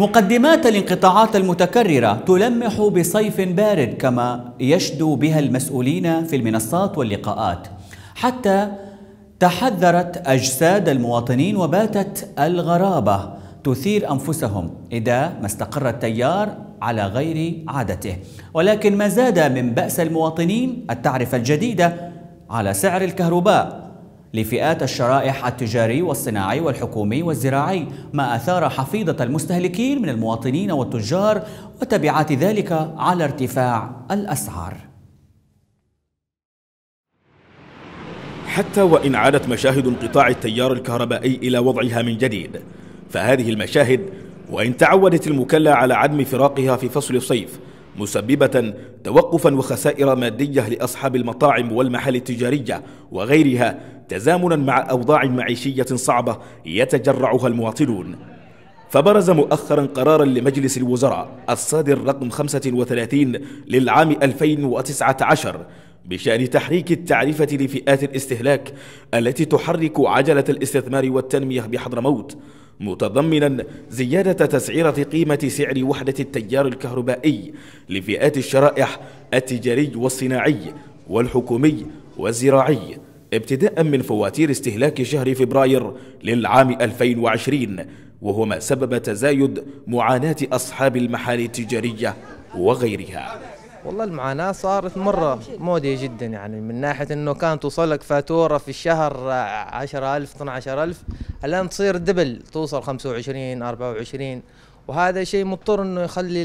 مقدمات الانقطاعات المتكررة تلمح بصيف بارد كما يشدو بها المسؤولين في المنصات واللقاءات حتى تحذرت أجساد المواطنين وباتت الغرابة تثير أنفسهم إذا ما استقر التيار على غير عادته ولكن ما زاد من بأس المواطنين التعرفة الجديدة على سعر الكهرباء لفئات الشرائح التجاري والصناعي والحكومي والزراعي ما أثار حفيظة المستهلكين من المواطنين والتجار وتبعات ذلك على ارتفاع الأسعار حتى وإن عادت مشاهد انقطاع التيار الكهربائي إلى وضعها من جديد فهذه المشاهد وإن تعودت المكلة على عدم فراقها في فصل الصيف مسببة توقفا وخسائر مادية لأصحاب المطاعم والمحال التجارية وغيرها تزامنا مع أوضاع معيشية صعبة يتجرعها المواطنون فبرز مؤخرا قرارا لمجلس الوزراء الصادر رقم 35 للعام 2019 بشأن تحريك التعريفة لفئات الاستهلاك التي تحرك عجلة الاستثمار والتنمية بحضرموت متضمنا زيادة تسعيرة قيمة سعر وحدة التيار الكهربائي لفئات الشرائح التجاري والصناعي والحكومي والزراعي ابتداء من فواتير استهلاك شهر فبراير للعام 2020 وهو ما سبب تزايد معاناة أصحاب المحال التجارية وغيرها والله المعاناة صارت مرة مودية جدا يعني من ناحية انه كان توصلك فاتورة في الشهر 10000 12000 الان تصير دبل توصل 25 24 وهذا شيء مضطر انه يخلي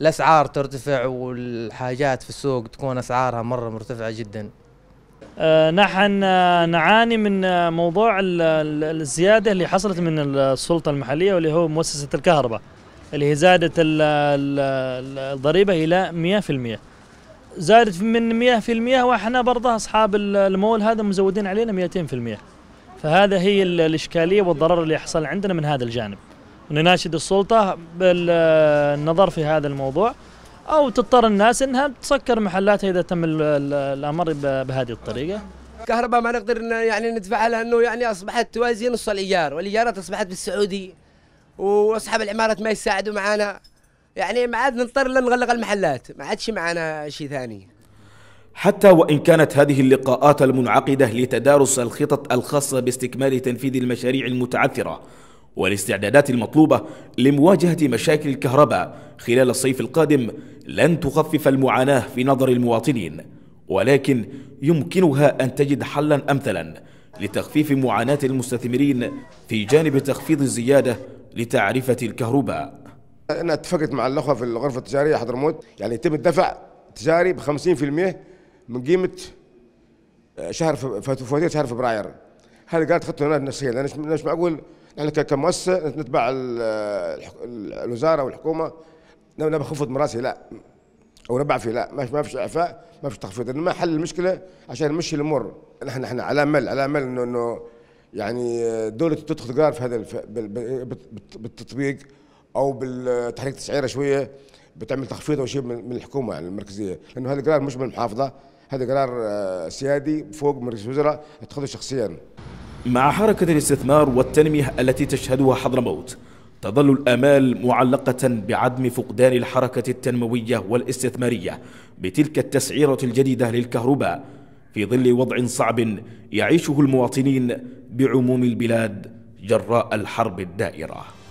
الاسعار ترتفع والحاجات في السوق تكون اسعارها مرة مرتفعة جدا آه نحن آه، نعاني من آه، موضوع الزيادة اللي حصلت من السلطة المحلية واللي هو مؤسسة الكهرباء اللي هي زادت الضريبة إلى 100% زادت من 100% واحنا برضه اصحاب المول هذا مزودين علينا 200% فهذا هي الاشكاليه والضرر اللي حصل عندنا من هذا الجانب نناشد السلطه بالنظر في هذا الموضوع او تضطر الناس انها تسكر محلاتها اذا تم الامر بهذه الطريقه الكهرباء ما نقدر يعني ندفعها لانه يعني اصبحت توازي نص الايجار والايجارات اصبحت بالسعودي واصحاب العمارات ما يساعدوا معانا يعني ما عاد نضطر نغلق المحلات ما عادش معانا شيء ثاني حتى وإن كانت هذه اللقاءات المنعقدة لتدارس الخطط الخاصة باستكمال تنفيذ المشاريع المتعثرة والاستعدادات المطلوبة لمواجهة مشاكل الكهرباء خلال الصيف القادم لن تخفف المعاناة في نظر المواطنين ولكن يمكنها أن تجد حلا أمثلا لتخفيف معاناة المستثمرين في جانب تخفيض الزيادة لتعرفة الكهرباء أنا اتفقت مع الأخوة في الغرفة التجارية حضرموت يعني يتم الدفع تجاري ب 50% من قيمة آه، شهر فواتير شهر فبراير هذه قالت هناك نفسية لأن مش معقول نحن كمؤسسة نتبع الوزارة والحكومة نبغى خفض من راسي لا او نبع فيه لا ما فيش اعفاء ما فيش تخفيض ما حل المشكله عشان نمشي الامور نحن احنا على مل على مل انه يعني دولة تدخل قرار في هذا بالتطبيق او بالتحريك تسعيره شويه بتعمل تخفيض او شيء من الحكومه يعني المركزيه لانه هذا القرار مش من المحافظه هذا قرار آه، سيادي فوق مجلس الوزراء اتخذه شخصيا مع حركة الاستثمار والتنمية التي تشهدها حضرموت تظل الآمال معلقة بعدم فقدان الحركة التنموية والاستثمارية بتلك التسعيرة الجديدة للكهرباء في ظل وضع صعب يعيشه المواطنين بعموم البلاد جراء الحرب الدائره